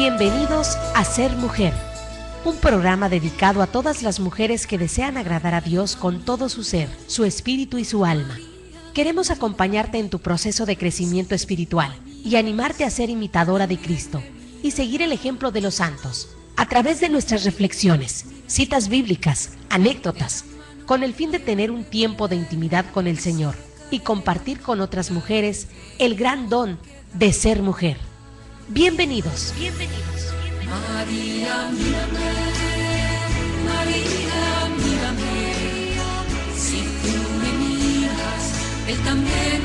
Bienvenidos a Ser Mujer, un programa dedicado a todas las mujeres que desean agradar a Dios con todo su ser, su espíritu y su alma. Queremos acompañarte en tu proceso de crecimiento espiritual y animarte a ser imitadora de Cristo y seguir el ejemplo de los santos a través de nuestras reflexiones, citas bíblicas, anécdotas, con el fin de tener un tiempo de intimidad con el Señor y compartir con otras mujeres el gran don de ser mujer. Bienvenidos. Bienvenidos. María, María, Si tú Él también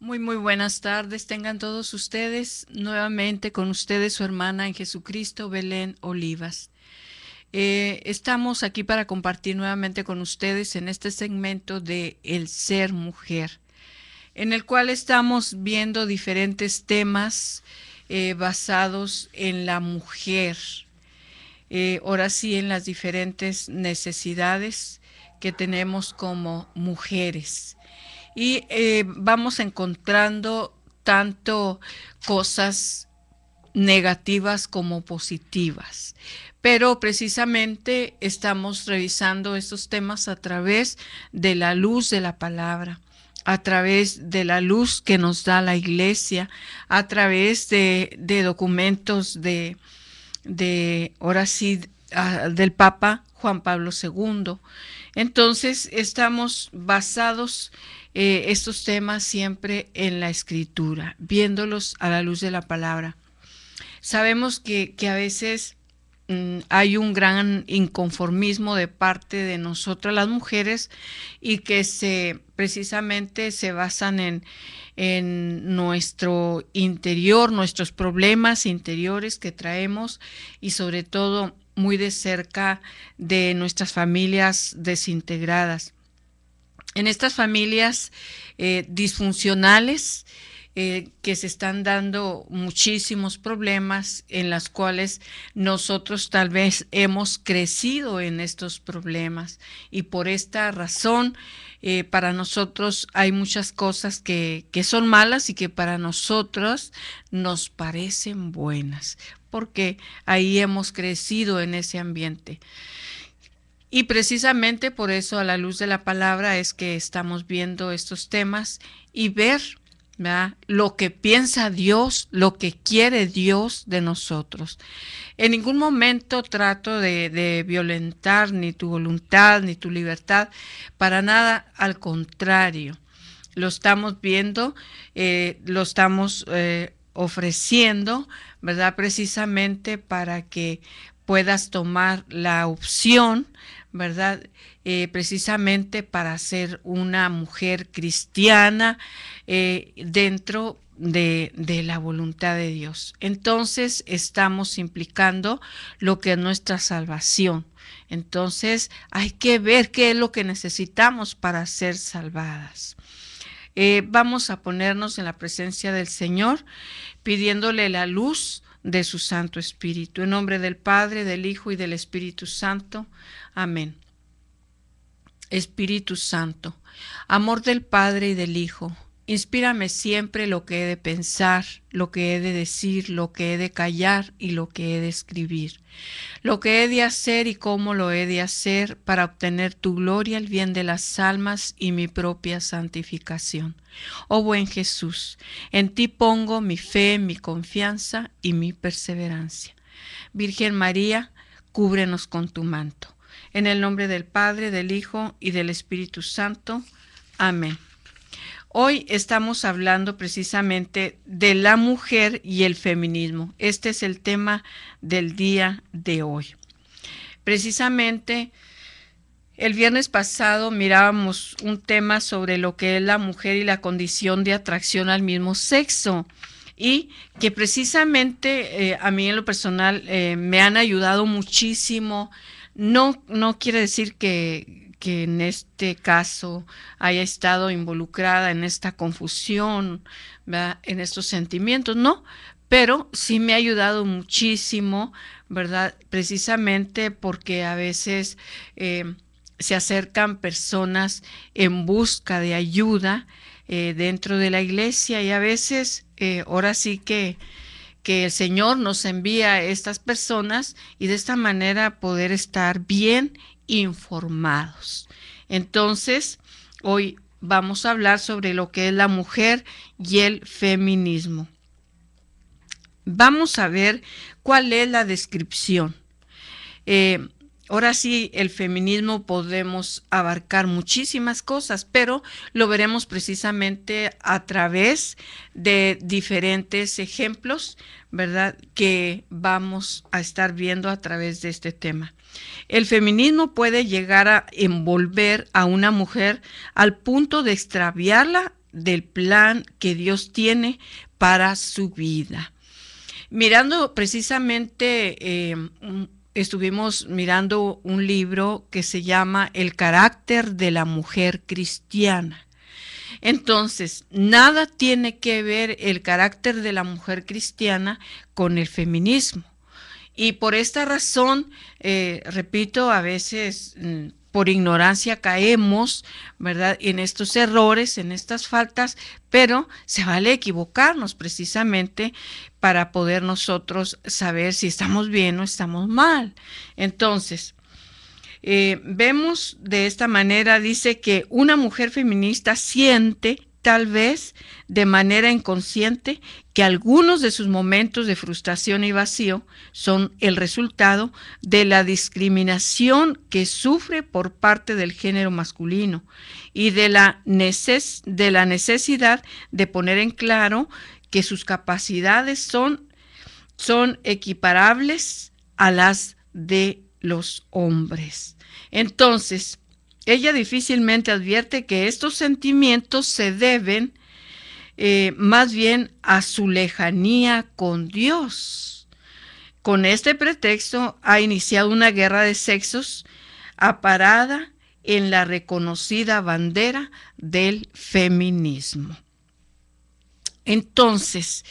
Muy, muy buenas tardes. Tengan todos ustedes nuevamente con ustedes su hermana en Jesucristo, Belén Olivas. Eh, estamos aquí para compartir nuevamente con ustedes en este segmento de El Ser Mujer en el cual estamos viendo diferentes temas eh, basados en la mujer, eh, ahora sí en las diferentes necesidades que tenemos como mujeres. Y eh, vamos encontrando tanto cosas negativas como positivas. Pero precisamente estamos revisando estos temas a través de la luz de la palabra a través de la luz que nos da la iglesia, a través de, documentos de, de, ahora sí, del Papa Juan Pablo II. Entonces, estamos basados eh, estos temas siempre en la escritura, viéndolos a la luz de la palabra. Sabemos que, que a veces Mm, hay un gran inconformismo de parte de nosotras las mujeres y que se precisamente se basan en, nuestro interior, nuestros problemas interiores que traemos y sobre todo muy de cerca de nuestras familias desintegradas. En estas familias eh, disfuncionales, eh, que se están dando muchísimos problemas en las cuales nosotros tal vez hemos crecido en estos problemas y por esta razón eh, para nosotros hay muchas cosas que, que son malas y que para nosotros nos parecen buenas porque ahí hemos crecido en ese ambiente. Y precisamente por eso a la luz de la palabra es que estamos viendo estos temas y ver lo que piensa Dios, lo que quiere Dios de nosotros. En ningún momento trato de, violentar ni tu voluntad, ni tu libertad, para nada, al contrario, lo estamos viendo, eh, lo estamos eh, ofreciendo, ¿verdad? Precisamente para que puedas tomar la opción, ¿verdad? Eh, precisamente para ser una mujer cristiana eh, dentro de, la voluntad de Dios. Entonces estamos implicando lo que es nuestra salvación. Entonces hay que ver qué es lo que necesitamos para ser salvadas. Eh, vamos a ponernos en la presencia del Señor pidiéndole la luz de su Santo Espíritu. En nombre del Padre, del Hijo y del Espíritu Santo. Amén. Espíritu Santo, amor del Padre y del Hijo, Inspírame siempre lo que he de pensar, lo que he de decir, lo que he de callar y lo que he de escribir, lo que he de hacer y cómo lo he de hacer para obtener tu gloria, el bien de las almas y mi propia santificación. Oh buen Jesús, en ti pongo mi fe, mi confianza y mi perseverancia. Virgen María, cúbrenos con tu manto. En el nombre del Padre, del Hijo y del Espíritu Santo. Amén. Hoy estamos hablando precisamente de la mujer y el feminismo. Este es el tema del día de hoy. Precisamente el viernes pasado mirábamos un tema sobre lo que es la mujer y la condición de atracción al mismo sexo y que precisamente eh, a mí en lo personal eh, me han ayudado muchísimo. No, no quiere decir que que en este caso haya estado involucrada en esta confusión, en estos sentimientos, no, pero sí me ha ayudado muchísimo, ¿verdad? Precisamente porque a veces eh, se acercan personas en busca de ayuda eh, dentro de la iglesia y a veces, eh, ahora sí que que el Señor nos envía a estas personas y de esta manera poder estar bien informados. Entonces, hoy vamos a hablar sobre lo que es la mujer y el feminismo. Vamos a ver cuál es la descripción. Eh, ahora sí, el feminismo podemos abarcar muchísimas cosas, pero lo veremos precisamente a través de diferentes ejemplos, ¿verdad? Que vamos a estar viendo a través de este tema. El feminismo puede llegar a envolver a una mujer al punto de extraviarla del plan que Dios tiene para su vida. Mirando precisamente, em, estuvimos mirando un libro que se llama El carácter de la mujer cristiana. Entonces, nada tiene que ver el carácter de la mujer cristiana con el feminismo. Y por esta razón, eh, repito, a veces mm, por ignorancia caemos, ¿verdad? En estos errores, en estas faltas, pero se vale equivocarnos precisamente para poder nosotros saber si estamos bien o estamos mal. Entonces, eh, vemos de esta manera, dice que una mujer feminista siente tal vez de manera inconsciente, que algunos de sus momentos de frustración y vacío son el resultado de la discriminación que sufre por parte del género masculino y de la, necesidad de poner en claro que sus capacidades son, son equiparables a las de los hombres. Entonces, ella difícilmente advierte que estos sentimientos se deben eh, más bien a su lejanía con Dios. Con este pretexto ha iniciado una guerra de sexos aparada en la reconocida bandera del feminismo. Entonces,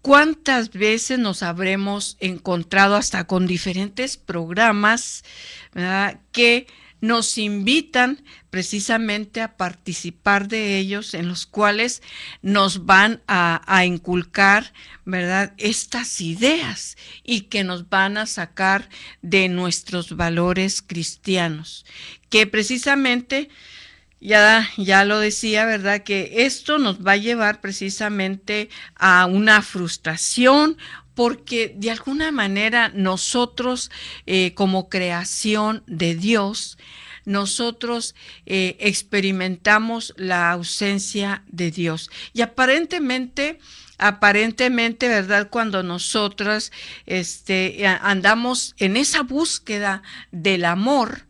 ¿cuántas veces nos habremos encontrado hasta con diferentes programas que nos invitan precisamente a participar de ellos, en los cuales nos van a, inculcar, ¿verdad?, estas ideas y que nos van a sacar de nuestros valores cristianos, que precisamente... Ya, ya lo decía, ¿verdad? Que esto nos va a llevar precisamente a una frustración porque de alguna manera nosotros eh, como creación de Dios, nosotros eh, experimentamos la ausencia de Dios. Y aparentemente, aparentemente, ¿verdad? Cuando nosotras este, andamos en esa búsqueda del amor,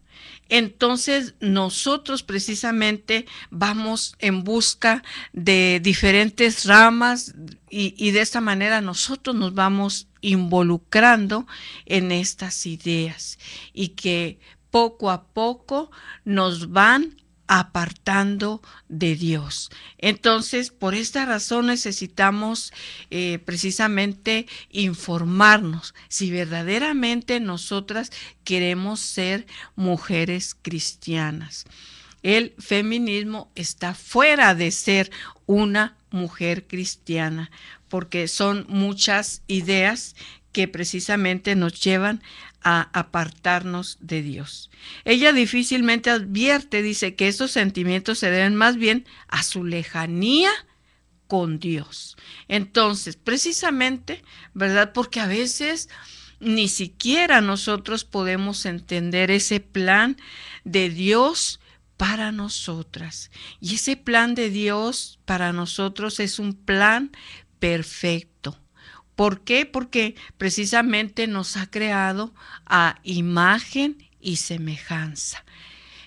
entonces nosotros precisamente vamos en busca de diferentes ramas y, de esta manera nosotros nos vamos involucrando en estas ideas y que poco a poco nos van apartando de Dios. Entonces, por esta razón necesitamos eh, precisamente informarnos si verdaderamente nosotras queremos ser mujeres cristianas. El feminismo está fuera de ser una mujer cristiana, porque son muchas ideas que precisamente nos llevan a apartarnos de Dios. Ella difícilmente advierte, dice, que esos sentimientos se deben más bien a su lejanía con Dios. Entonces, precisamente, ¿verdad? Porque a veces ni siquiera nosotros podemos entender ese plan de Dios para nosotras. Y ese plan de Dios para nosotros es un plan perfecto ¿Por qué? Porque precisamente nos ha creado a imagen y semejanza.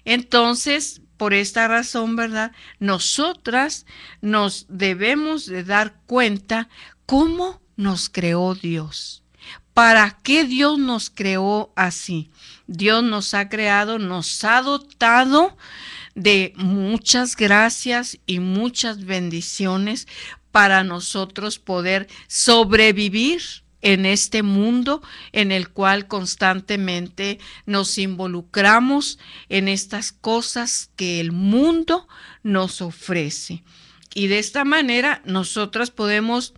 Entonces, por esta razón, ¿verdad? Nosotras nos debemos de dar cuenta cómo nos creó Dios. ¿Para qué Dios nos creó así? Dios nos ha creado, nos ha dotado de muchas gracias y muchas bendiciones para nosotros poder sobrevivir en este mundo en el cual constantemente nos involucramos en estas cosas que el mundo nos ofrece. Y de esta manera nosotras podemos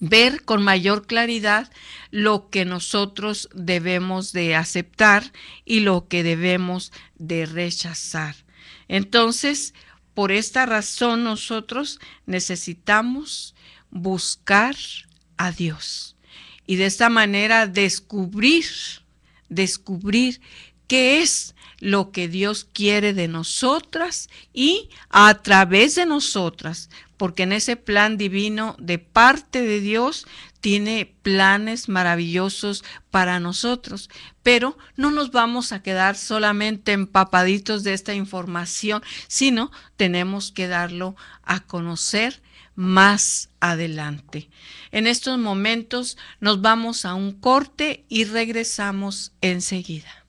ver con mayor claridad lo que nosotros debemos de aceptar y lo que debemos de rechazar. Entonces, por esta razón nosotros necesitamos buscar a Dios y de esta manera descubrir, descubrir qué es lo que Dios quiere de nosotras y a través de nosotras, porque en ese plan divino de parte de Dios tiene planes maravillosos para nosotros, pero no nos vamos a quedar solamente empapaditos de esta información, sino tenemos que darlo a conocer más adelante. En estos momentos nos vamos a un corte y regresamos enseguida.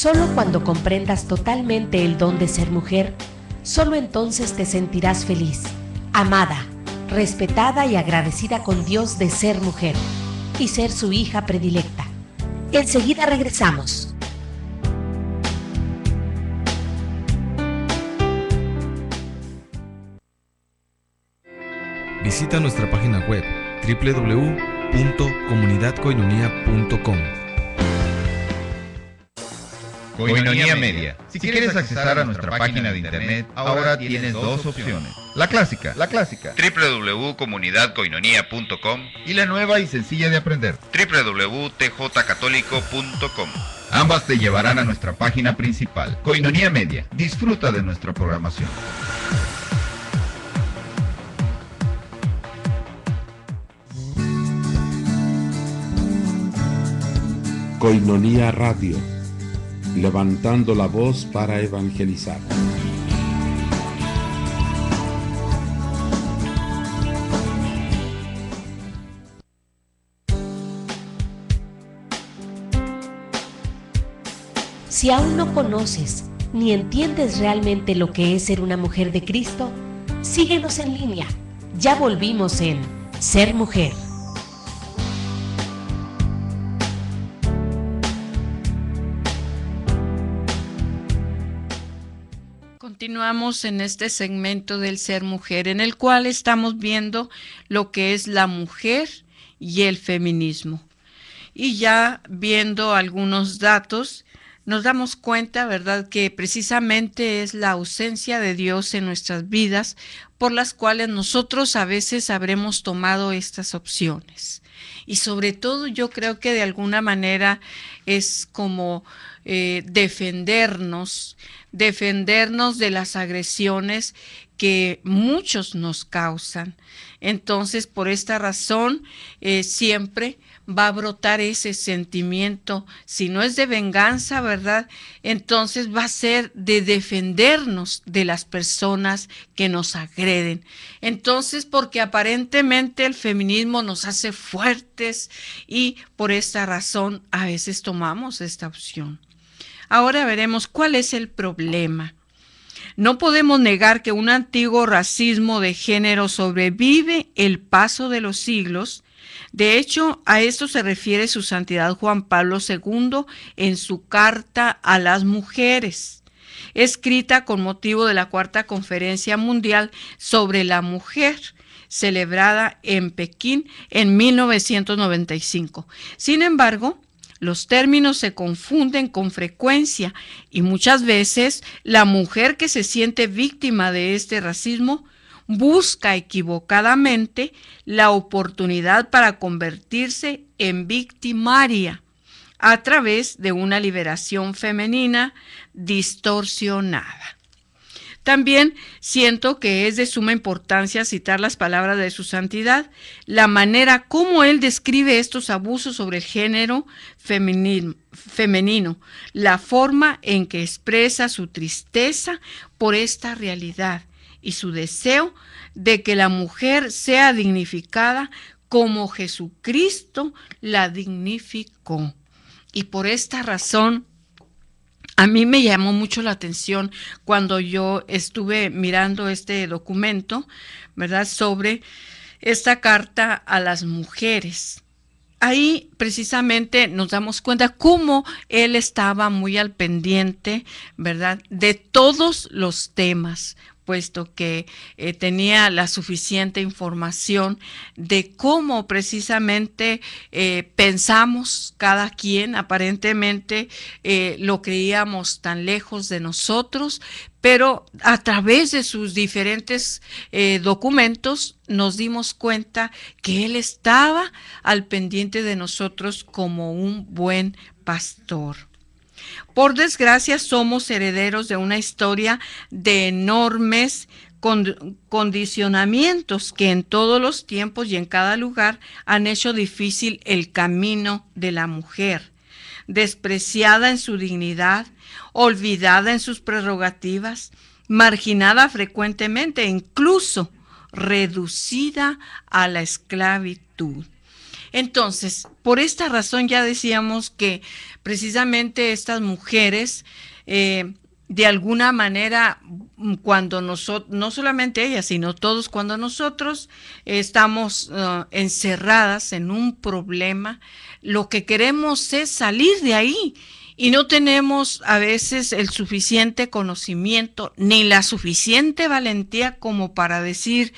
Solo cuando comprendas totalmente el don de ser mujer, solo entonces te sentirás feliz, amada, respetada y agradecida con Dios de ser mujer y ser su hija predilecta. Enseguida regresamos. Visita nuestra página web www.comunidadcoinunia.com Coinonía Media. Si quieres accesar a nuestra página de internet, ahora tienes dos opciones. La clásica, la clásica. www.comunidadcoinonia.com y la nueva y sencilla de aprender. www.tjcatólico.com. Ambas te llevarán a nuestra página principal, Coinonía Media. Disfruta de nuestra programación. Coinonía Radio levantando la voz para evangelizar. Si aún no conoces ni entiendes realmente lo que es ser una mujer de Cristo, síguenos en línea. Ya volvimos en Ser Mujer. Continuamos en este segmento del ser mujer, en el cual estamos viendo lo que es la mujer y el feminismo. Y ya viendo algunos datos, nos damos cuenta, ¿verdad?, que precisamente es la ausencia de Dios en nuestras vidas por las cuales nosotros a veces habremos tomado estas opciones. Y sobre todo yo creo que de alguna manera es como eh, defendernos defendernos de las agresiones que muchos nos causan. Entonces, por esta razón, eh, siempre va a brotar ese sentimiento. Si no es de venganza, ¿verdad? Entonces va a ser de defendernos de las personas que nos agreden. Entonces, porque aparentemente el feminismo nos hace fuertes y por esta razón a veces tomamos esta opción. Ahora veremos cuál es el problema. No podemos negar que un antiguo racismo de género sobrevive el paso de los siglos. De hecho, a esto se refiere su santidad Juan Pablo II en su carta a las mujeres, escrita con motivo de la Cuarta Conferencia Mundial sobre la Mujer, celebrada en Pekín en 1995. Sin embargo, los términos se confunden con frecuencia y muchas veces la mujer que se siente víctima de este racismo busca equivocadamente la oportunidad para convertirse en victimaria a través de una liberación femenina distorsionada. También siento que es de suma importancia citar las palabras de su santidad, la manera como él describe estos abusos sobre el género femenino, femenino la forma en que expresa su tristeza por esta realidad y su deseo de que la mujer sea dignificada como Jesucristo la dignificó. Y por esta razón a mí me llamó mucho la atención cuando yo estuve mirando este documento, ¿verdad? Sobre esta carta a las mujeres. Ahí precisamente nos damos cuenta cómo él estaba muy al pendiente, ¿verdad? De todos los temas puesto que eh, tenía la suficiente información de cómo precisamente eh, pensamos cada quien, aparentemente eh, lo creíamos tan lejos de nosotros, pero a través de sus diferentes documentos nos dimos cuenta que Él estaba al pendiente de nosotros como un buen pastor. Por desgracia, somos herederos de una historia de enormes condicionamientos que en todos los tiempos y en cada lugar han hecho difícil el camino de la mujer, despreciada en su dignidad, olvidada en sus prerrogativas, marginada frecuentemente, incluso reducida a la esclavitud. Entonces, por esta razón ya decíamos que precisamente estas mujeres, eh, de alguna manera, cuando nosotros, no solamente ellas, sino todos, cuando nosotros estamos ah, encerradas en un problema, lo que queremos es salir de ahí y no tenemos a veces el suficiente conocimiento ni la suficiente valentía como para decir,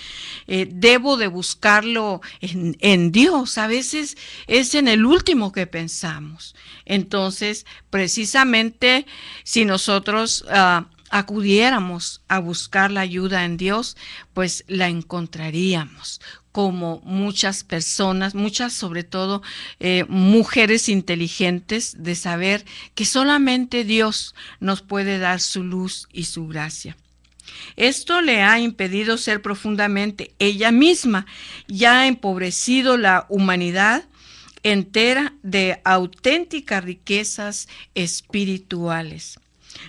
eh, debo de buscarlo en, Dios. A veces es en el último que pensamos. Entonces, precisamente si nosotros... Ah, acudiéramos a buscar la ayuda en Dios, pues la encontraríamos como muchas personas, muchas sobre todo eh, mujeres inteligentes, de saber que solamente Dios nos puede dar su luz y su gracia. Esto le ha impedido ser profundamente ella misma ya ha empobrecido la humanidad entera de auténticas riquezas espirituales.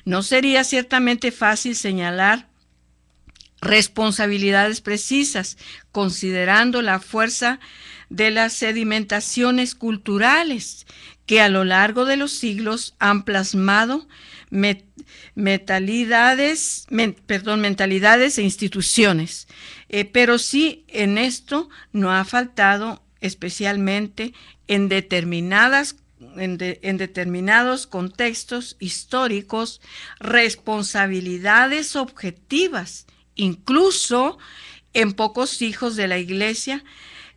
No sería ciertamente fácil señalar responsabilidades precisas, considerando la fuerza de las sedimentaciones culturales que a lo largo de los siglos han plasmado perdón, mentalidades e instituciones. Eh, pero sí, en esto no ha faltado especialmente en determinadas en, determinados contextos históricos responsabilidades objetivas incluso en pocos hijos de la iglesia.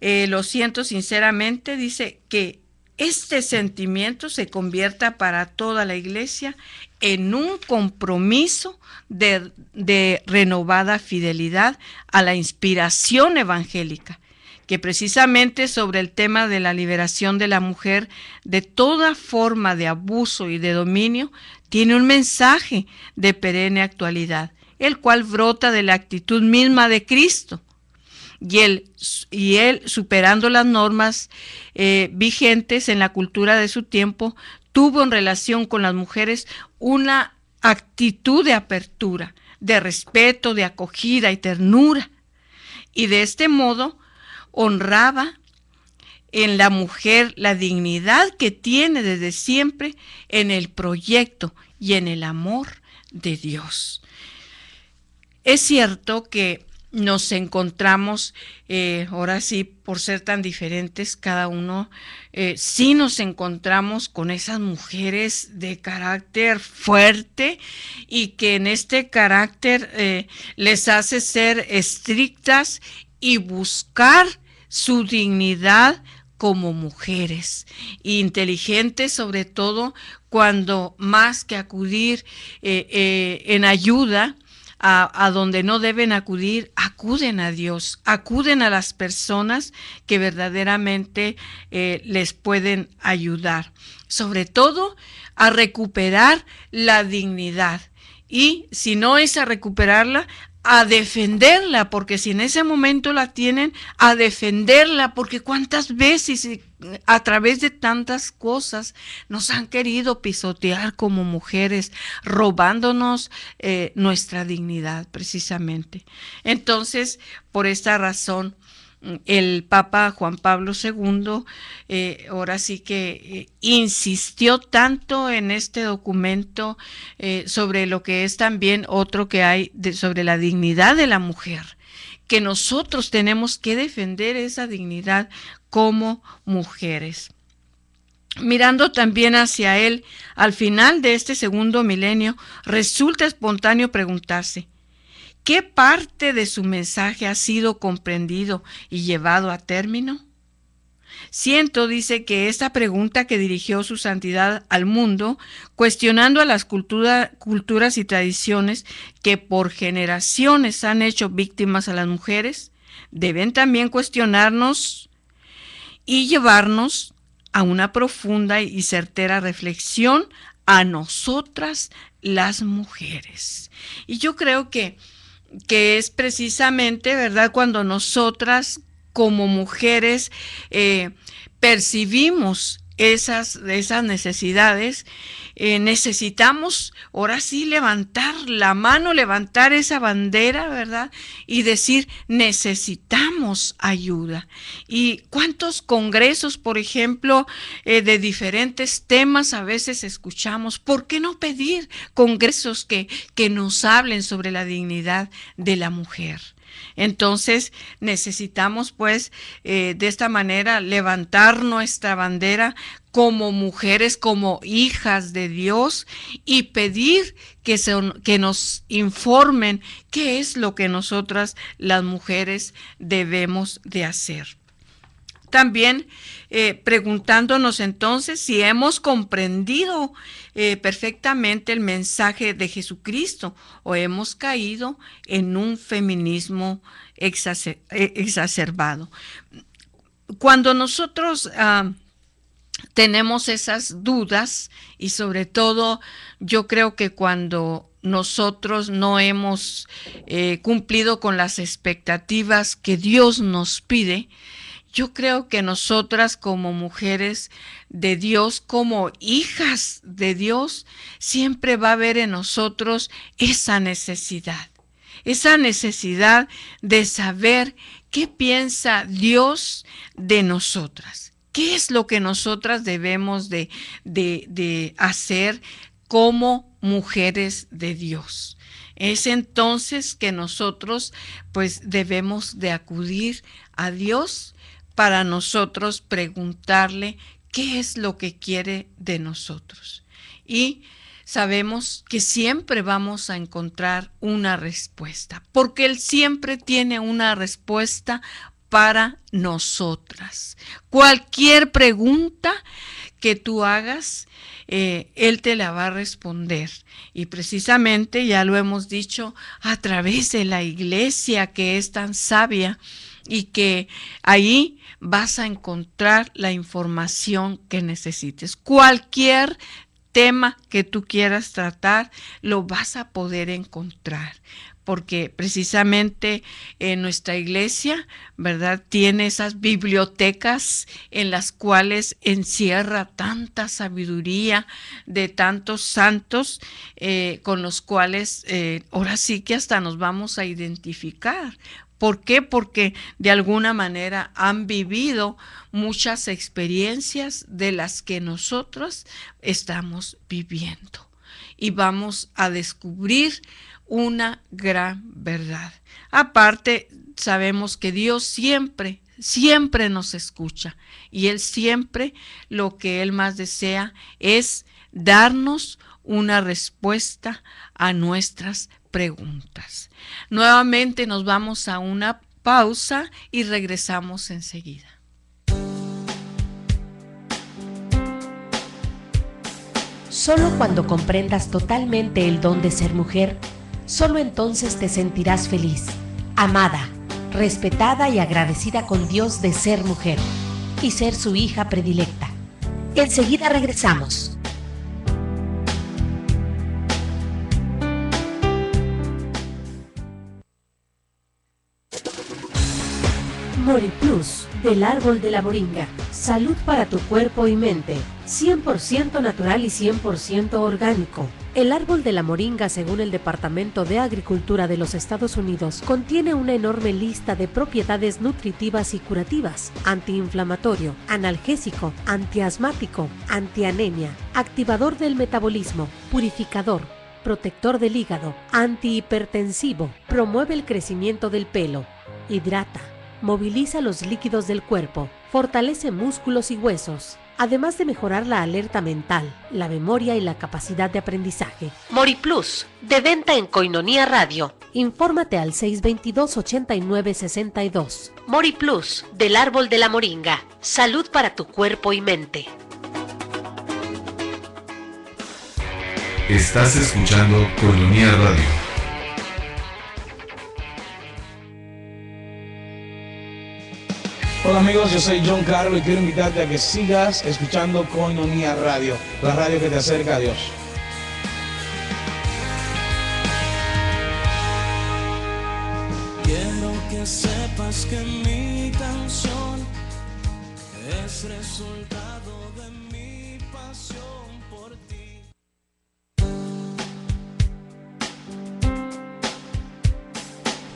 Eh, lo siento sinceramente, dice que este sentimiento se convierta para toda la iglesia en un compromiso de, de, renovada fidelidad a la inspiración evangélica, que precisamente sobre el tema de la liberación de la mujer de toda forma de abuso y de dominio, tiene un mensaje de perenne actualidad el cual brota de la actitud misma de Cristo. Y él, y él superando las normas eh, vigentes en la cultura de su tiempo, tuvo en relación con las mujeres una actitud de apertura, de respeto, de acogida y ternura. Y de este modo honraba en la mujer la dignidad que tiene desde siempre en el proyecto y en el amor de Dios. Es cierto que nos encontramos, eh, ahora sí, por ser tan diferentes cada uno, eh, sí nos encontramos con esas mujeres de carácter fuerte y que en este carácter eh, les hace ser estrictas y buscar su dignidad como mujeres, inteligentes sobre todo cuando más que acudir en ayuda, a, donde no deben acudir, acuden a Dios, acuden a las personas que verdaderamente eh, les pueden ayudar. Sobre todo a recuperar la dignidad. Y si no es a recuperarla, a defenderla, porque si en ese momento la tienen, a defenderla, porque cuántas veces a través de tantas cosas nos han querido pisotear como mujeres, robándonos eh, nuestra dignidad precisamente. Entonces, por esta razón, el Papa Juan Pablo II eh, ahora sí que eh, insistió tanto en este documento eh, sobre lo que es también otro que hay sobre la dignidad de la mujer, que nosotros tenemos que defender esa dignidad como mujeres. Mirando también hacia él, al final de este segundo milenio, resulta espontáneo preguntarse, ¿Qué parte de su mensaje ha sido comprendido y llevado a término? Siento, dice, que esta pregunta que dirigió su santidad al mundo, cuestionando a las culturas y tradiciones que por generaciones han hecho víctimas a las mujeres, deben también cuestionarnos y llevarnos a una profunda y certera reflexión a nosotras las mujeres. Y yo creo que que es precisamente, ¿verdad?, cuando nosotras como mujeres eh, percibimos esas, esas necesidades, eh, necesitamos ahora sí levantar la mano, levantar esa bandera, ¿verdad? Y decir, necesitamos ayuda. ¿Y cuántos congresos, por ejemplo, eh, de diferentes temas a veces escuchamos? ¿Por qué no pedir congresos que nos hablen sobre la dignidad de la mujer? Entonces necesitamos pues eh, de esta manera levantar nuestra bandera como mujeres, como hijas de Dios y pedir que, que nos informen qué es lo que nosotras las mujeres debemos de hacer. También eh, preguntándonos entonces si hemos comprendido eh, perfectamente el mensaje de Jesucristo o hemos caído en un feminismo eh, exacerbado. Cuando nosotros... Ah, tenemos esas dudas y sobre todo yo creo que cuando nosotros no hemos cumplido con las expectativas que Dios nos pide, yo creo que nosotras como mujeres de Dios, como hijas de Dios, siempre va a haber en nosotros esa necesidad, esa necesidad de saber qué piensa Dios de nosotras. ¿Qué es lo que nosotras debemos de, de, de hacer como mujeres de Dios? Es entonces que nosotros pues debemos de acudir a Dios para nosotros preguntarle qué es lo que quiere de nosotros. Y sabemos que siempre vamos a encontrar una respuesta, porque Él siempre tiene una respuesta para nosotras. Cualquier pregunta que tú hagas, eh, Él te la va a responder. Y precisamente, ya lo hemos dicho, a través de la iglesia que es tan sabia, y que ahí vas a encontrar la información que necesites. Cualquier tema que tú quieras tratar, lo vas a poder encontrar, porque precisamente en eh, nuestra iglesia, ¿verdad? Tiene esas bibliotecas en las cuales encierra tanta sabiduría de tantos santos eh, con los cuales eh, ahora sí que hasta nos vamos a identificar, ¿Por qué? Porque de alguna manera han vivido muchas experiencias de las que nosotros estamos viviendo. Y vamos a descubrir una gran verdad. Aparte, sabemos que Dios siempre, siempre nos escucha y Él siempre lo que Él más desea es darnos una respuesta a nuestras preguntas. Nuevamente nos vamos a una pausa y regresamos enseguida. Solo cuando comprendas totalmente el don de ser mujer, solo entonces te sentirás feliz, amada, respetada y agradecida con Dios de ser mujer y ser su hija predilecta. Enseguida regresamos. Mori Plus, del árbol de la moringa. Salud para tu cuerpo y mente. 100% natural y 100% orgánico. El árbol de la moringa, según el Departamento de Agricultura de los Estados Unidos, contiene una enorme lista de propiedades nutritivas y curativas, antiinflamatorio, analgésico, antiasmático, antianemia, activador del metabolismo, purificador, protector del hígado, antihipertensivo, promueve el crecimiento del pelo, hidrata, moviliza los líquidos del cuerpo, fortalece músculos y huesos, además de mejorar la alerta mental, la memoria y la capacidad de aprendizaje. Mori Plus, de venta en Coinonía Radio. Infórmate al 622-8962. Plus, del árbol de la moringa. Salud para tu cuerpo y mente. Estás escuchando Coinonía Radio. Hola amigos, yo soy John Carlos y quiero invitarte a que sigas escuchando Coinonía Radio, la radio que te acerca a Dios. Quiero que sepas que mi canción es resultado de mi pasión por ti.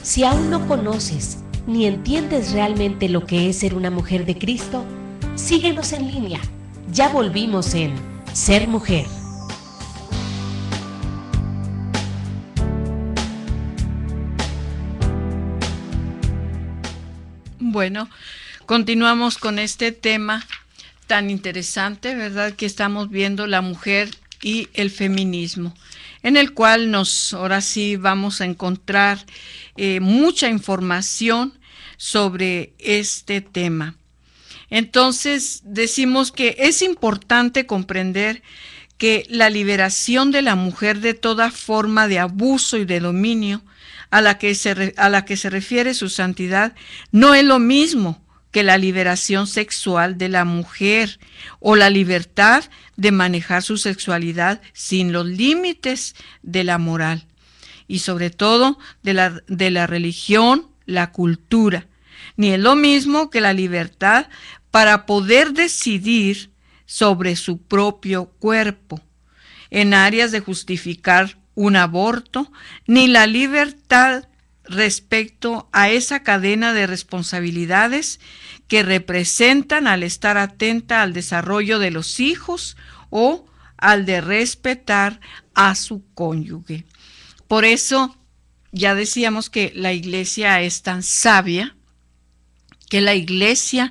Si aún no conoces ni entiendes realmente lo que es ser una mujer de Cristo, síguenos en línea. Ya volvimos en Ser Mujer. Bueno, continuamos con este tema tan interesante, ¿verdad? Que estamos viendo la mujer y el feminismo, en el cual nos ahora sí vamos a encontrar eh, mucha información sobre este tema. Entonces, decimos que es importante comprender que la liberación de la mujer de toda forma de abuso y de dominio a la que se, a la que se refiere su santidad no es lo mismo que la liberación sexual de la mujer o la libertad de manejar su sexualidad sin los límites de la moral y sobre todo de la, de la religión la cultura, ni es lo mismo que la libertad para poder decidir sobre su propio cuerpo en áreas de justificar un aborto, ni la libertad respecto a esa cadena de responsabilidades que representan al estar atenta al desarrollo de los hijos o al de respetar a su cónyuge. Por eso ya decíamos que la iglesia es tan sabia que la iglesia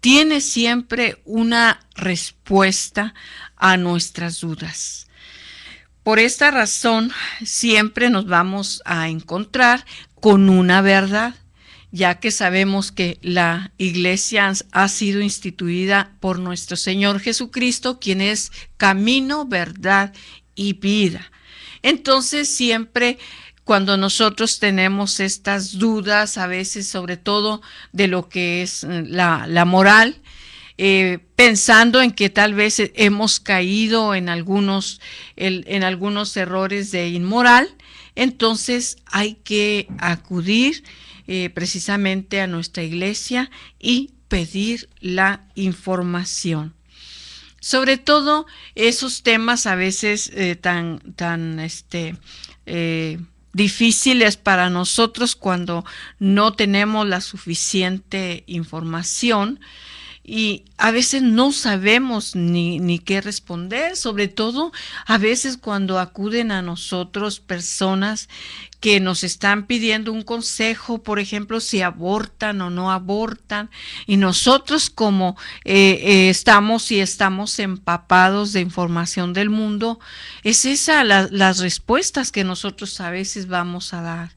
tiene siempre una respuesta a nuestras dudas. Por esta razón, siempre nos vamos a encontrar con una verdad, ya que sabemos que la iglesia ha sido instituida por nuestro Señor Jesucristo, quien es camino, verdad y vida. Entonces, siempre cuando nosotros tenemos estas dudas a veces, sobre todo de lo que es mm, la, moral, eh, pensando en que tal vez hemos caído en algunos, en algunos errores de inmoral, entonces hay que acudir eh, precisamente a nuestra iglesia y pedir la información. Sobre todo esos temas a veces eh, tan, tan este, difíciles para nosotros cuando no tenemos la suficiente información y a veces no sabemos ni, ni, qué responder, sobre todo a veces cuando acuden a nosotros personas que nos están pidiendo un consejo, por ejemplo, si abortan o no abortan, y nosotros como eh, eh, estamos y estamos empapados de información del mundo, es esa la, las respuestas que nosotros a veces vamos a dar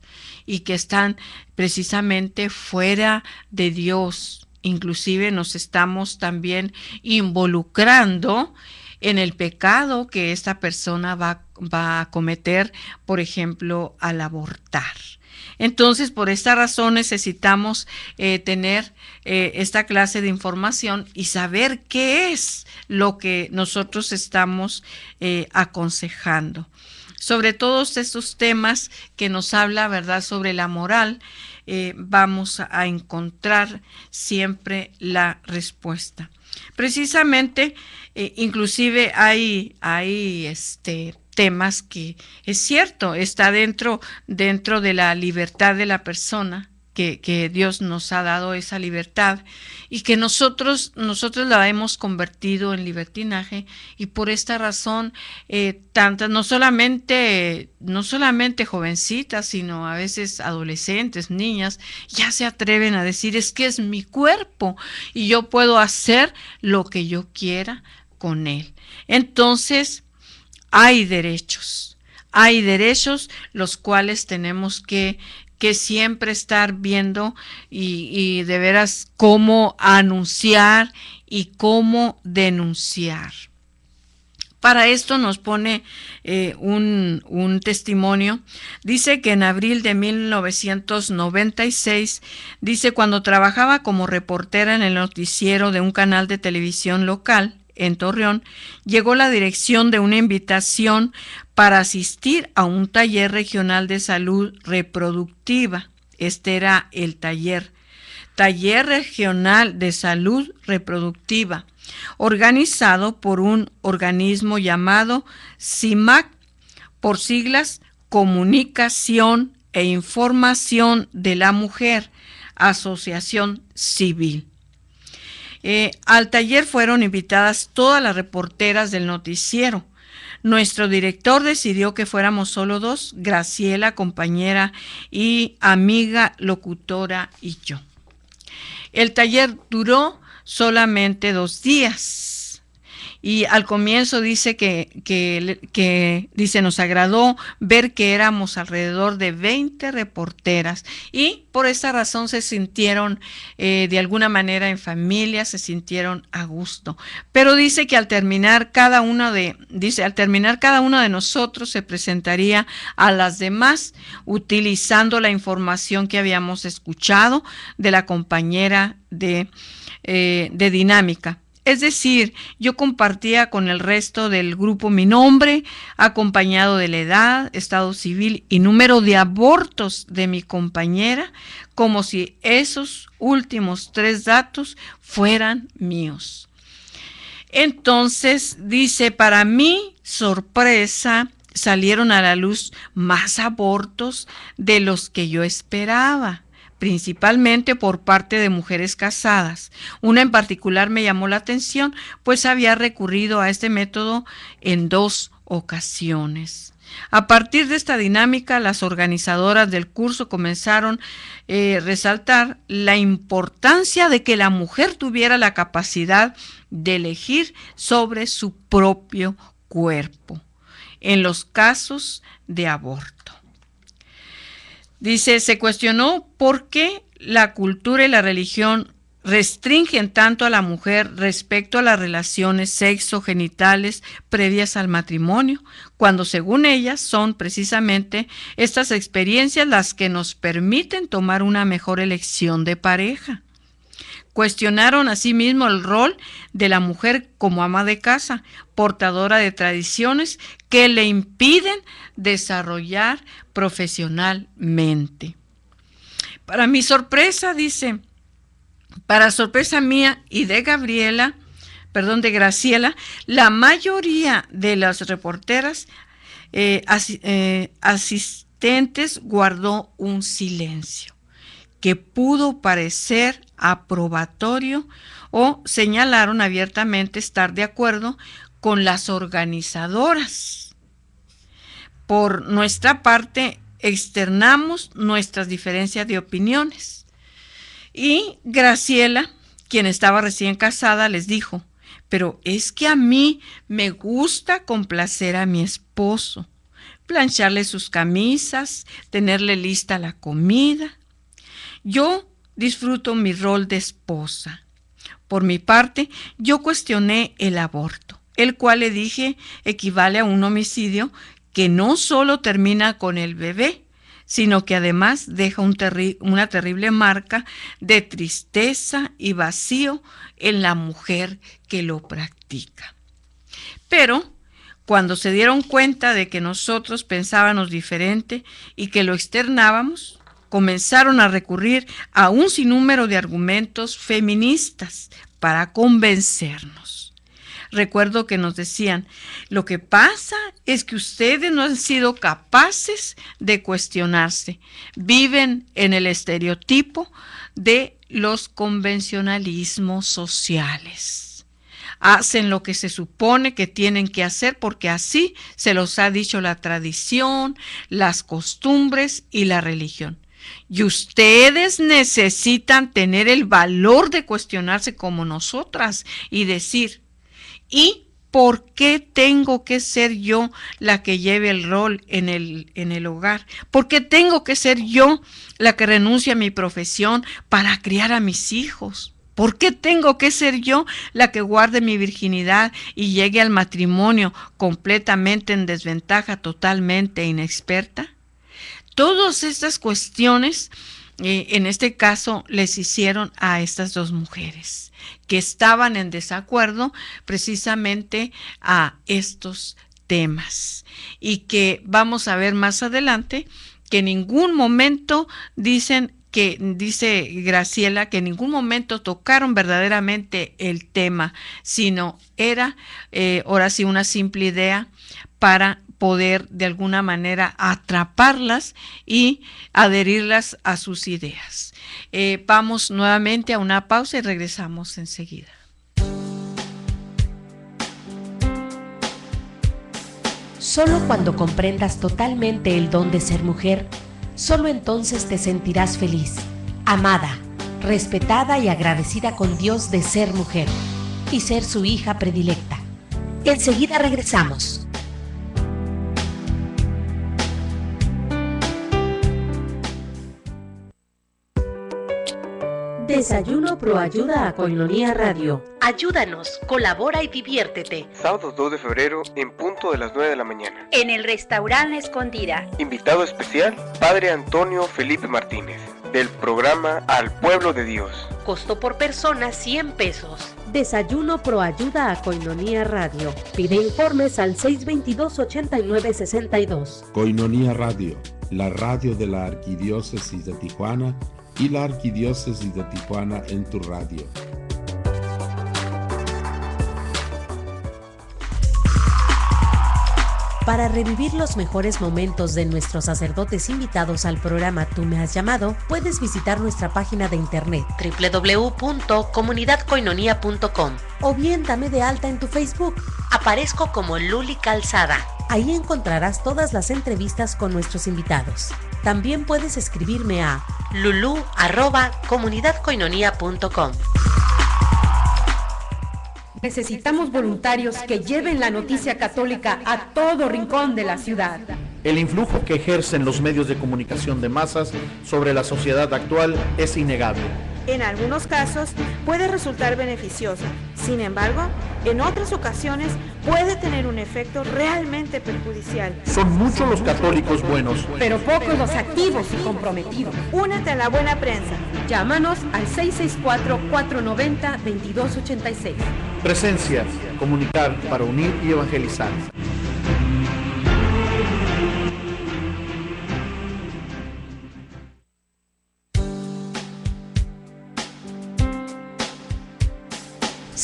y que están precisamente fuera de Dios inclusive nos estamos también involucrando en el pecado que esta persona va, a cometer, por ejemplo, al abortar. Entonces, por esta razón necesitamos eh, tener eh, esta clase de información y saber qué es lo que nosotros estamos eh, aconsejando. Sobre todos estos temas que nos habla, ¿verdad?, sobre la moral, eh, vamos a encontrar siempre la respuesta. Precisamente, eh, inclusive hay, hay este, temas que es cierto, está dentro, dentro de la libertad de la persona, que, Dios nos ha dado esa libertad y que nosotros, nosotros la hemos convertido en libertinaje y por esta razón, eh, tantas, no solamente, no solamente jovencitas, sino a veces adolescentes, niñas, ya se atreven a decir, es que es mi cuerpo y yo puedo hacer lo que yo quiera con él. Entonces, hay derechos. Hay derechos los cuales tenemos que que siempre estar viendo y, de veras cómo anunciar y cómo denunciar. Para esto nos pone eh, un, un, testimonio. Dice que en abril de 1996, dice cuando trabajaba como reportera en el noticiero de un canal de televisión local en Torreón, llegó la dirección de una invitación para asistir a un taller regional de salud reproductiva. Este era el taller. Taller Regional de Salud Reproductiva, organizado por un organismo llamado CIMAC, por siglas Comunicación e Información de la Mujer, Asociación Civil. Eh, al taller fueron invitadas todas las reporteras del noticiero, nuestro director decidió que fuéramos solo dos, Graciela, compañera y amiga locutora y yo. El taller duró solamente dos días y al comienzo dice que, que, que, dice, nos agradó ver que éramos alrededor de 20 reporteras y por esta razón se sintieron eh, de alguna manera en familia, se sintieron a gusto. Pero dice que al terminar cada una de, dice, al terminar cada uno de nosotros se presentaría a las demás utilizando la información que habíamos escuchado de la compañera de, eh, de dinámica. Es decir, yo compartía con el resto del grupo mi nombre, acompañado de la edad, estado civil y número de abortos de mi compañera, como si esos últimos tres datos fueran míos. Entonces, dice, para mi sorpresa, salieron a la luz más abortos de los que yo esperaba principalmente por parte de mujeres casadas. Una en particular me llamó la atención, pues había recurrido a este método en dos ocasiones. A partir de esta dinámica, las organizadoras del curso comenzaron a eh, resaltar la importancia de que la mujer tuviera la capacidad de elegir sobre su propio cuerpo en los casos de aborto. Dice, se cuestionó por qué la cultura y la religión restringen tanto a la mujer respecto a las relaciones sexo-genitales previas al matrimonio, cuando según ellas son precisamente estas experiencias las que nos permiten tomar una mejor elección de pareja. Cuestionaron asimismo el rol de la mujer como ama de casa, portadora de tradiciones que le impiden desarrollar profesionalmente. Para mi sorpresa, dice, para sorpresa mía y de Gabriela, perdón, de Graciela, la mayoría de las reporteras eh, eh, asistentes guardó un silencio que pudo parecer aprobatorio o señalaron abiertamente estar de acuerdo con las organizadoras. Por nuestra parte, externamos nuestras diferencias de opiniones. Y Graciela, quien estaba recién casada, les dijo, pero es que a mí me gusta complacer a mi esposo, plancharle sus camisas, tenerle lista la comida, yo disfruto mi rol de esposa. Por mi parte, yo cuestioné el aborto, el cual le dije equivale a un homicidio que no solo termina con el bebé, sino que además deja una terrible marca de tristeza y vacío en la mujer que lo practica. Pero cuando se dieron cuenta de que nosotros pensábamos diferente y que lo externábamos, comenzaron a recurrir a un sinnúmero de argumentos feministas para convencernos. Recuerdo que nos decían, lo que pasa es que ustedes no han sido capaces de cuestionarse, viven en el estereotipo de los convencionalismos sociales. Hacen lo que se supone que tienen que hacer porque así se los ha dicho la tradición, las costumbres y la religión. Y ustedes necesitan tener el valor de cuestionarse como nosotras y decir, ¿y por qué tengo que ser yo la que lleve el rol en el, en el hogar? ¿Por qué tengo que ser yo la que renuncie a mi profesión para criar a mis hijos? ¿Por qué tengo que ser yo la que guarde mi virginidad y llegue al matrimonio completamente en desventaja, totalmente inexperta? Todas estas cuestiones, eh, en este caso, les hicieron a estas dos mujeres que estaban en desacuerdo precisamente a estos temas y que vamos a ver más adelante que en ningún momento dicen que dice Graciela que en ningún momento tocaron verdaderamente el tema, sino era eh, ahora sí una simple idea para poder de alguna manera atraparlas y adherirlas a sus ideas. Eh, vamos nuevamente a una pausa y regresamos enseguida. Solo cuando comprendas totalmente el don de ser mujer, solo entonces te sentirás feliz, amada, respetada y agradecida con Dios de ser mujer y ser su hija predilecta. Enseguida regresamos. Desayuno Pro Ayuda a Coinonía Radio. Ayúdanos, colabora y diviértete. Sábado 2 de febrero en punto de las 9 de la mañana. En el restaurante Escondida. Invitado especial, Padre Antonio Felipe Martínez, del programa Al Pueblo de Dios. Costo por persona 100 pesos. Desayuno Pro Ayuda a Coinonía Radio. Pide informes al 622-8962. Coinonía Radio, la radio de la Arquidiócesis de Tijuana y la Arquidiócesis de Tijuana en tu radio. Para revivir los mejores momentos de nuestros sacerdotes invitados al programa Tú me has llamado, puedes visitar nuestra página de internet www.comunidadcoinonia.com o bien dame de alta en tu Facebook. Aparezco como Luli Calzada. Ahí encontrarás todas las entrevistas con nuestros invitados. También puedes escribirme a lulu.comunidadcoinonía.com Necesitamos voluntarios que lleven la noticia católica a todo rincón de la ciudad. El influjo que ejercen los medios de comunicación de masas sobre la sociedad actual es innegable en algunos casos puede resultar beneficioso, Sin embargo, en otras ocasiones puede tener un efecto realmente perjudicial. Son muchos los católicos buenos, pero pocos los activos y comprometidos. Únete a la buena prensa. Llámanos al 664-490-2286. Presencia, comunicar para unir y evangelizar.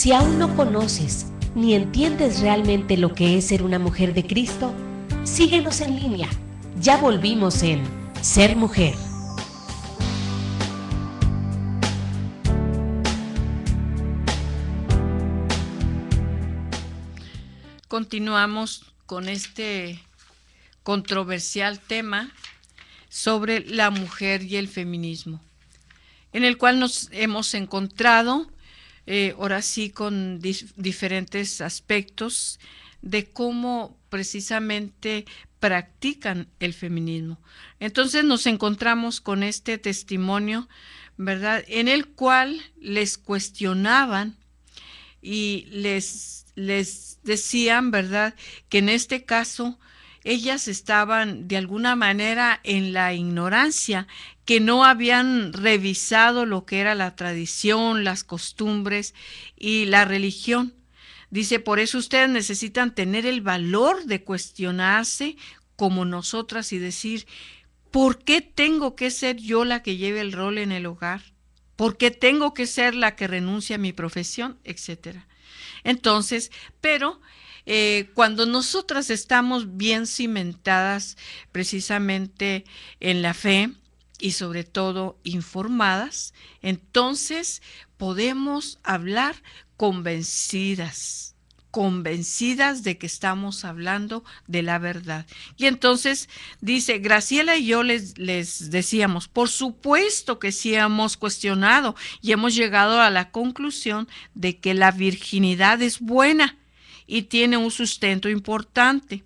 Si aún no conoces ni entiendes realmente lo que es ser una mujer de Cristo, síguenos en línea. Ya volvimos en Ser Mujer. Continuamos con este controversial tema sobre la mujer y el feminismo, en el cual nos hemos encontrado eh, ahora sí con diferentes aspectos de cómo precisamente practican el feminismo. Entonces nos encontramos con este testimonio, ¿verdad? En el cual les cuestionaban y les, les decían, ¿verdad? Que en este caso ellas estaban de alguna manera en la ignorancia, que no habían revisado lo que era la tradición, las costumbres y la religión. Dice, por eso ustedes necesitan tener el valor de cuestionarse como nosotras y decir, ¿por qué tengo que ser yo la que lleve el rol en el hogar? ¿Por qué tengo que ser la que renuncia a mi profesión? Etcétera. Entonces, pero eh, cuando nosotras estamos bien cimentadas precisamente en la fe y sobre todo informadas, entonces podemos hablar convencidas convencidas de que estamos hablando de la verdad. Y entonces dice, Graciela y yo les, les, decíamos, por supuesto que sí hemos cuestionado y hemos llegado a la conclusión de que la virginidad es buena, y tiene un sustento importante,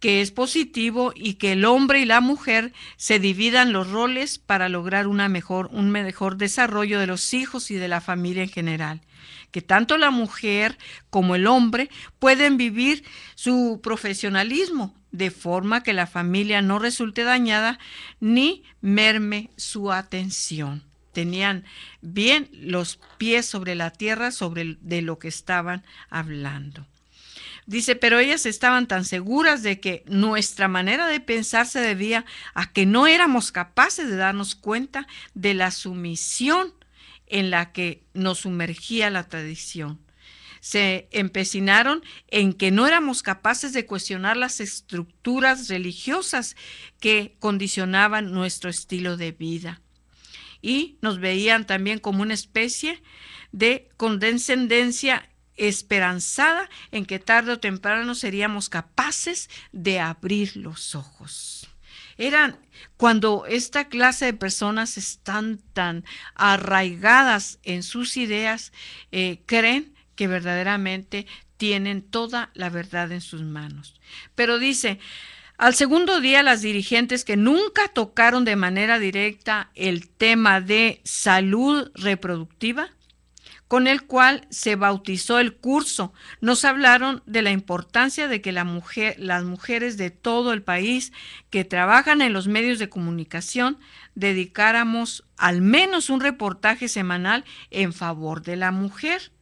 que es positivo y que el hombre y la mujer se dividan los roles para lograr una mejor, un mejor desarrollo de los hijos y de la familia en general que tanto la mujer como el hombre pueden vivir su profesionalismo de forma que la familia no resulte dañada ni merme su atención. Tenían bien los pies sobre la tierra sobre de lo que estaban hablando. Dice, pero ellas estaban tan seguras de que nuestra manera de pensar se debía a que no éramos capaces de darnos cuenta de la sumisión en la que nos sumergía la tradición. Se empecinaron en que no éramos capaces de cuestionar las estructuras religiosas que condicionaban nuestro estilo de vida. Y nos veían también como una especie de condescendencia esperanzada en que tarde o temprano seríamos capaces de abrir los ojos. Eran cuando esta clase de personas están tan arraigadas en sus ideas, eh, creen que verdaderamente tienen toda la verdad en sus manos. Pero dice, al segundo día, las dirigentes que nunca tocaron de manera directa el tema de salud reproductiva con el cual se bautizó el curso. Nos hablaron de la importancia de que las mujeres de todo el país que trabajan en los medios de comunicación dedicáramos al menos un reportaje semanal en favor de la mujer.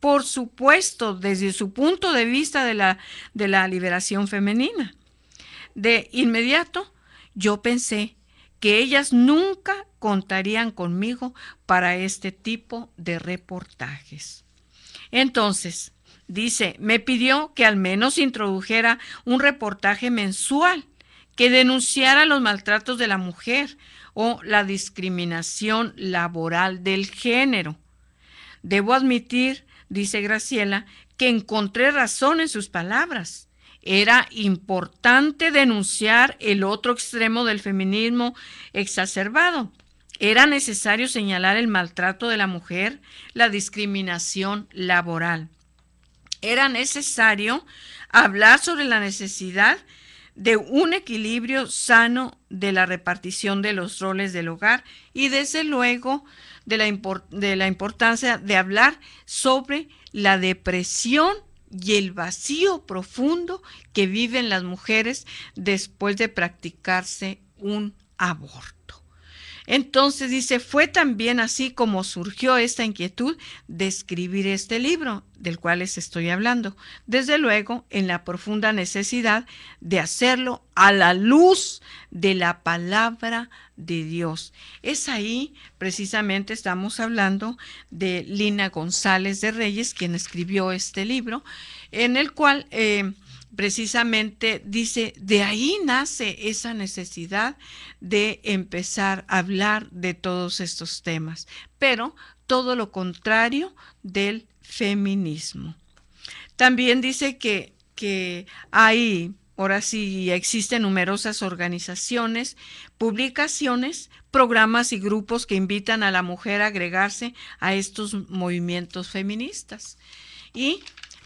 Por supuesto, desde su punto de vista de la, de la liberación femenina. De inmediato, yo pensé que ellas nunca contarían conmigo para este tipo de reportajes. Entonces, dice, me pidió que al menos introdujera un reportaje mensual que denunciara los maltratos de la mujer o la discriminación laboral del género. Debo admitir, dice Graciela, que encontré razón en sus palabras. Era importante denunciar el otro extremo del feminismo exacerbado, era necesario señalar el maltrato de la mujer, la discriminación laboral. Era necesario hablar sobre la necesidad de un equilibrio sano de la repartición de los roles del hogar y desde luego de la, importancia de hablar sobre la depresión y el vacío profundo que viven las mujeres después de practicarse un aborto. Entonces dice, fue también así como surgió esta inquietud de escribir este libro del cual les estoy hablando. Desde luego, en la profunda necesidad de hacerlo a la luz de la palabra de Dios. Es ahí, precisamente, estamos hablando de Lina González de Reyes, quien escribió este libro, en el cual... Eh, precisamente dice, de ahí nace esa necesidad de empezar a hablar de todos estos temas, pero todo lo contrario del feminismo. También dice que, que hay Ahora sí existen numerosas organizaciones, publicaciones, programas y grupos que invitan a la mujer a agregarse a estos movimientos feministas. Y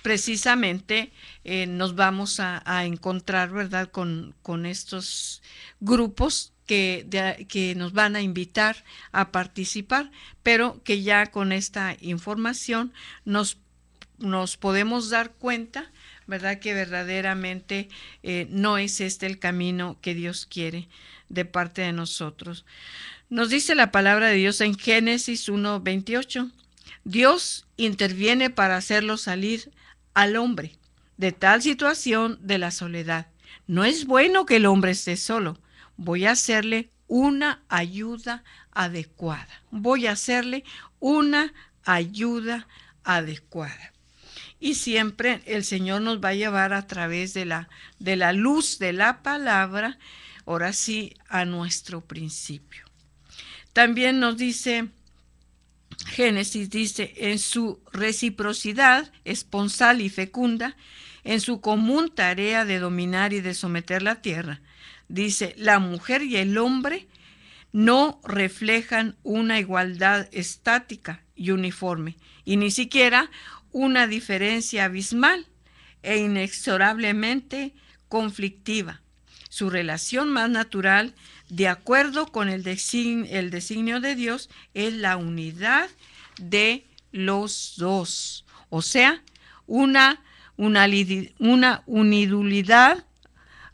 precisamente eh, nos vamos a, encontrar, ¿verdad?, con, con estos grupos que, que, nos van a invitar a participar, pero que ya con esta información nos, nos podemos dar cuenta, ¿verdad? Que verdaderamente eh, no es este el camino que Dios quiere de parte de nosotros. Nos dice la palabra de Dios en Génesis 1.28. Dios interviene para hacerlo salir al hombre de tal situación de la soledad. No es bueno que el hombre esté solo. Voy a hacerle una ayuda adecuada. Voy a hacerle una ayuda adecuada. Y siempre el Señor nos va a llevar a través de la, de la luz de la palabra, ahora sí, a nuestro principio. También nos dice Génesis dice, en su reciprocidad esponsal y fecunda, en su común tarea de dominar y de someter la tierra. Dice, la mujer y el hombre no reflejan una igualdad estática y uniforme, y ni siquiera una diferencia abismal e inexorablemente conflictiva su relación más natural, de acuerdo con el, el designio de Dios, es la unidad de los dos. O sea, una, una, una unidulidad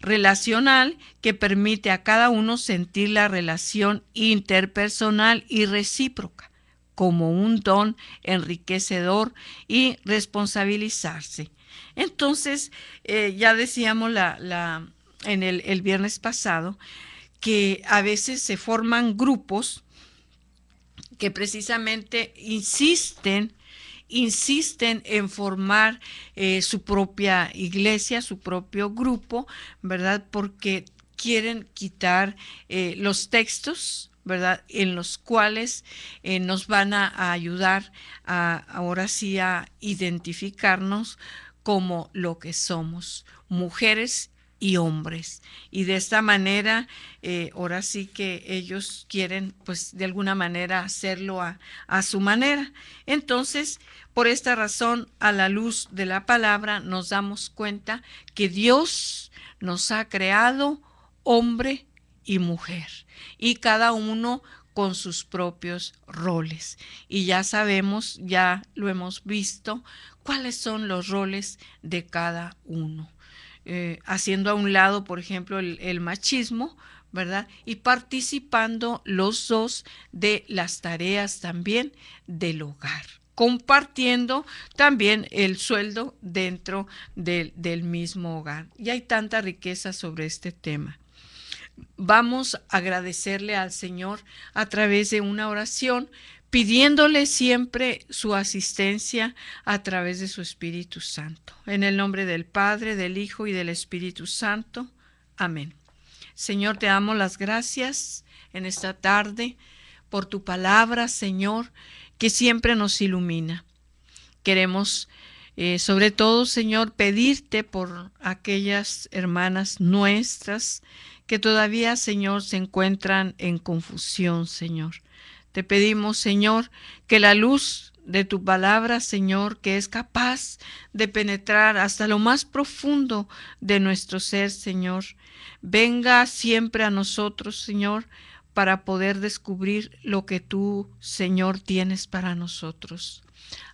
relacional que permite a cada uno sentir la relación interpersonal y recíproca como un don enriquecedor y responsabilizarse. Entonces, eh, ya decíamos la, la, en el, viernes pasado, que a veces se forman grupos que precisamente insisten insisten en formar eh, su propia iglesia, su propio grupo, ¿verdad? Porque quieren quitar eh, los textos, ¿verdad? En los cuales eh, nos van a, ayudar ahora sí a identificarnos como lo que somos, mujeres y hombres. Y de esta manera, eh, ahora sí que ellos quieren, pues de alguna manera, hacerlo a, a, su manera. Entonces, por esta razón, a la luz de la palabra, nos damos cuenta que Dios nos ha creado hombre y mujer, y cada uno con sus propios roles. Y ya sabemos, ya lo hemos visto, cuáles son los roles de cada uno. Eh, haciendo a un lado, por ejemplo, el, machismo, ¿verdad? Y participando los dos de las tareas también del hogar compartiendo también el sueldo dentro del, mismo hogar. Y hay tanta riqueza sobre este tema. Vamos a agradecerle al Señor a través de una oración pidiéndole siempre su asistencia a través de su Espíritu Santo. En el nombre del Padre, del Hijo y del Espíritu Santo. Amén. Señor, te damos las gracias en esta tarde por tu palabra, Señor, que siempre nos ilumina. Queremos, eh, sobre todo, Señor, pedirte por aquellas hermanas nuestras que todavía, Señor, se encuentran en confusión, Señor. Te pedimos, Señor, que la luz de tu palabra, Señor, que es capaz de penetrar hasta lo más profundo de nuestro ser, Señor, venga siempre a nosotros, Señor, para poder descubrir lo que tú, Señor, tienes para nosotros.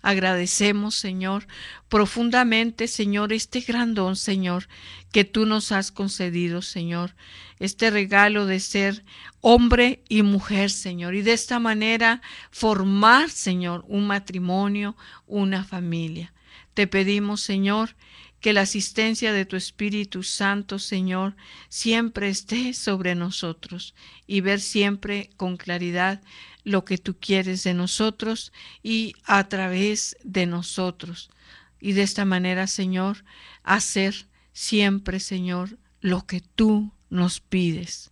Agradecemos, Señor, profundamente, Señor, este gran don, Señor, que tú nos has concedido, Señor, este regalo de ser hombre y mujer, Señor, y de esta manera formar, Señor, un matrimonio, una familia. Te pedimos, Señor, que la asistencia de tu Espíritu Santo, Señor, siempre esté sobre nosotros y ver siempre con claridad lo que tú quieres de nosotros y a través de nosotros. Y de esta manera, Señor, hacer siempre, Señor, lo que tú nos pides.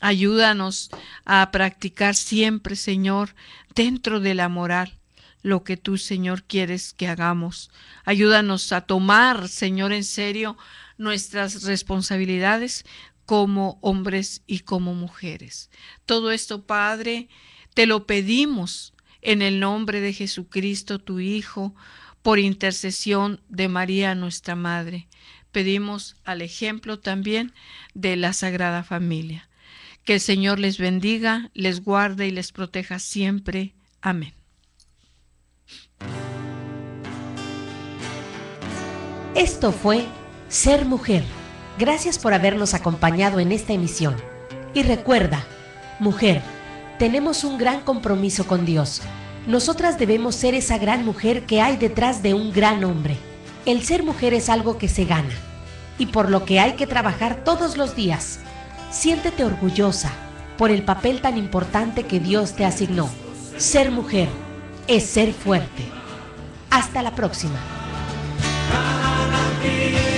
Ayúdanos a practicar siempre, Señor, dentro de la moral lo que tú, Señor, quieres que hagamos. Ayúdanos a tomar, Señor, en serio nuestras responsabilidades como hombres y como mujeres. Todo esto, Padre, te lo pedimos en el nombre de Jesucristo, tu Hijo, por intercesión de María, nuestra Madre. Pedimos al ejemplo también de la Sagrada Familia. Que el Señor les bendiga, les guarde y les proteja siempre. Amén. Esto fue Ser Mujer. Gracias por habernos acompañado en esta emisión. Y recuerda, mujer, tenemos un gran compromiso con Dios. Nosotras debemos ser esa gran mujer que hay detrás de un gran hombre. El ser mujer es algo que se gana y por lo que hay que trabajar todos los días. Siéntete orgullosa por el papel tan importante que Dios te asignó. Ser mujer es ser fuerte. Hasta la próxima. be.